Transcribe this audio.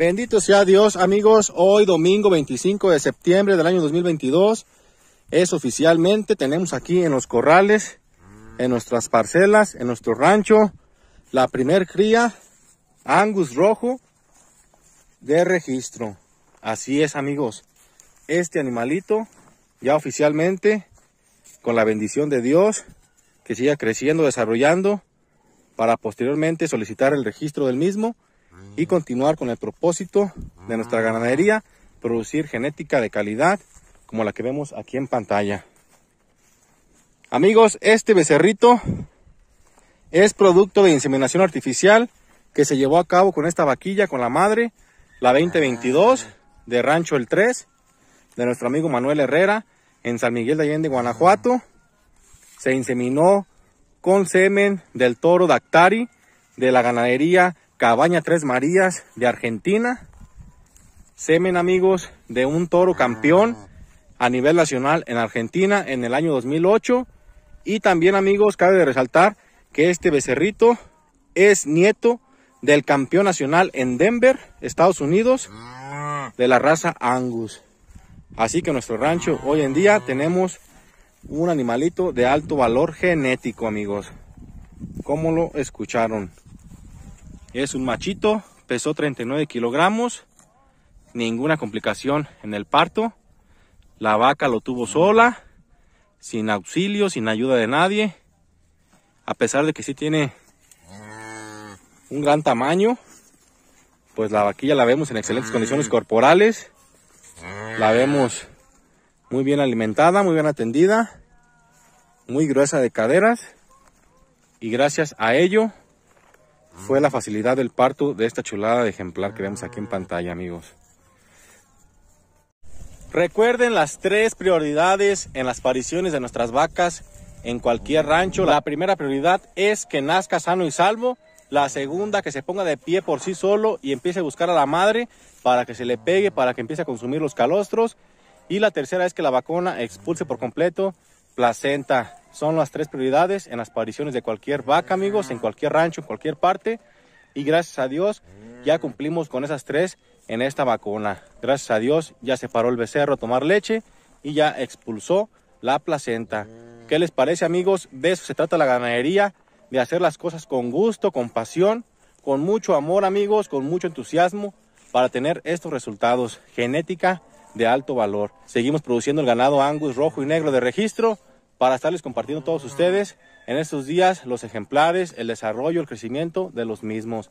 Bendito sea Dios, amigos. Hoy domingo 25 de septiembre del año 2022 es oficialmente, tenemos aquí en los corrales, en nuestras parcelas, en nuestro rancho, la primer cría, Angus Rojo, de registro. Así es, amigos. Este animalito, ya oficialmente, con la bendición de Dios, que siga creciendo, desarrollando, para posteriormente solicitar el registro del mismo y continuar con el propósito de nuestra mm. ganadería, producir genética de calidad como la que vemos aquí en pantalla. Amigos, este becerrito es producto de inseminación artificial que se llevó a cabo con esta vaquilla, con la madre, la 2022 de Rancho El 3, de nuestro amigo Manuel Herrera, en San Miguel de Allende, Guanajuato. Se inseminó con semen del toro Dactari de la ganadería Cabaña Tres Marías de Argentina. Semen, amigos, de un toro campeón a nivel nacional en Argentina en el año 2008. Y también, amigos, cabe resaltar que este becerrito es nieto del campeón nacional en Denver, Estados Unidos, de la raza Angus. Así que nuestro rancho hoy en día tenemos un animalito de alto valor genético, amigos. ¿Cómo lo escucharon? Es un machito, pesó 39 kilogramos, ninguna complicación en el parto. La vaca lo tuvo sola, sin auxilio, sin ayuda de nadie. A pesar de que sí tiene un gran tamaño, pues la vaquilla la vemos en excelentes condiciones corporales. La vemos muy bien alimentada, muy bien atendida, muy gruesa de caderas. Y gracias a ello fue la facilidad del parto de esta chulada de ejemplar que vemos aquí en pantalla, amigos. Recuerden las tres prioridades en las apariciones de nuestras vacas en cualquier rancho. La primera prioridad es que nazca sano y salvo. La segunda, que se ponga de pie por sí solo y empiece a buscar a la madre para que se le pegue, para que empiece a consumir los calostros. Y la tercera es que la vacuna expulse por completo placenta. Son las tres prioridades en las apariciones de cualquier vaca, amigos, en cualquier rancho, en cualquier parte. Y gracias a Dios ya cumplimos con esas tres en esta vacuna. Gracias a Dios ya se paró el becerro a tomar leche y ya expulsó la placenta. ¿Qué les parece amigos? De eso se trata la ganadería, de hacer las cosas con gusto, con pasión, con mucho amor amigos, con mucho entusiasmo para tener estos resultados. Genética de alto valor. Seguimos produciendo el ganado Angus rojo y negro de registro para estarles compartiendo todos ustedes en estos días los ejemplares, el desarrollo, el crecimiento de los mismos.